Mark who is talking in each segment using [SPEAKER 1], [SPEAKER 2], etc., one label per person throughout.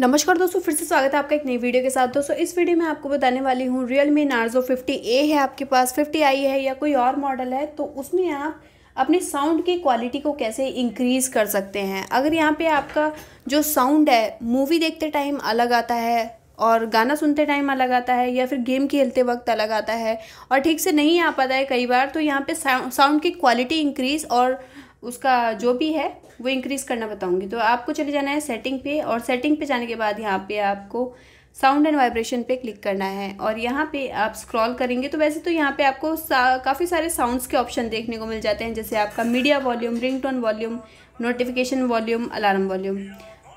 [SPEAKER 1] नमस्कार दोस्तों फिर से स्वागत है आपका एक नई वीडियो के साथ दोस्तों इस वीडियो में आपको बताने वाली हूँ Realme Narzo fifty A है आपके पास फिफ्टी आई है या कोई और मॉडल है तो उसमें आप अपने साउंड की क्वालिटी को कैसे इंक्रीज़ कर सकते हैं अगर यहाँ पे आपका जो साउंड है मूवी देखते टाइम अलग आता है और गाना सुनते टाइम अलग आता है या फिर गेम खेलते वक्त अलग आता है और ठीक से नहीं आ पाता है कई बार तो यहाँ पे साउंड की क्वालिटी इंक्रीज़ और उसका जो भी है वो इंक्रीज़ करना बताऊँगी तो आपको चले जाना है सेटिंग पे और सेटिंग पे जाने के बाद यहाँ पे आपको साउंड एंड वाइब्रेशन पे क्लिक करना है और यहाँ पे आप स्क्रॉल करेंगे तो वैसे तो यहाँ पे आपको सा, काफ़ी सारे साउंड्स के ऑप्शन देखने को मिल जाते हैं जैसे आपका media volume ringtone volume notification volume alarm volume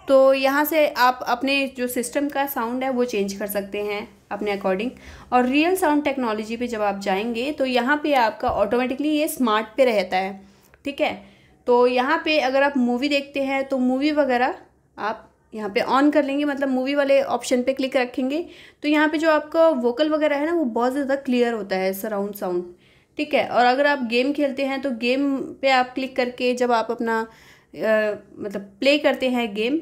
[SPEAKER 1] तो यहाँ से आप अपने जो सिस्टम का साउंड है वो चेंज कर सकते हैं अपने अकॉर्डिंग और रियल साउंड टेक्नोलॉजी पे जब आप जाएंगे तो यहाँ पे आपका ऑटोमेटिकली ये स्मार्ट पे रहता है ठीक है तो यहाँ पे अगर आप मूवी देखते हैं तो मूवी वगैरह आप यहाँ पे ऑन कर लेंगे मतलब मूवी वाले ऑप्शन पे क्लिक रखेंगे तो यहाँ पे जो आपका वोकल वगैरह है ना वो बहुत ज़्यादा क्लियर होता है सराउंड साउंड ठीक है और अगर आप गेम खेलते हैं तो गेम पे आप क्लिक करके जब आप अपना आ, मतलब प्ले करते हैं गेम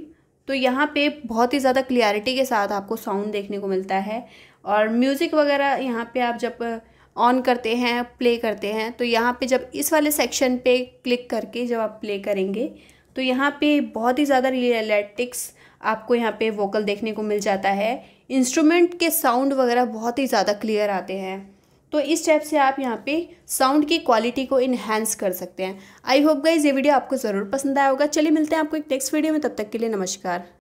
[SPEAKER 1] तो यहाँ पे बहुत ही ज़्यादा क्लियरिटी के साथ आपको साउंड देखने को मिलता है और म्यूज़िक वगैरह यहाँ पर आप जब ऑन करते हैं प्ले करते हैं तो यहाँ पे जब इस वाले सेक्शन पे क्लिक करके जब आप प्ले करेंगे तो यहाँ पे बहुत ही ज़्यादा रियलेटिक्स आपको यहाँ पे वोकल देखने को मिल जाता है इंस्ट्रूमेंट के साउंड वगैरह बहुत ही ज़्यादा क्लियर आते हैं तो इस टाइप से आप यहाँ पे साउंड की क्वालिटी को इन्हेंस कर सकते हैं आई होप गाइज ये वीडियो आपको ज़रूर पसंद आया होगा चलिए मिलते हैं आपको एक नेक्स्ट वीडियो में तब तक के लिए नमस्कार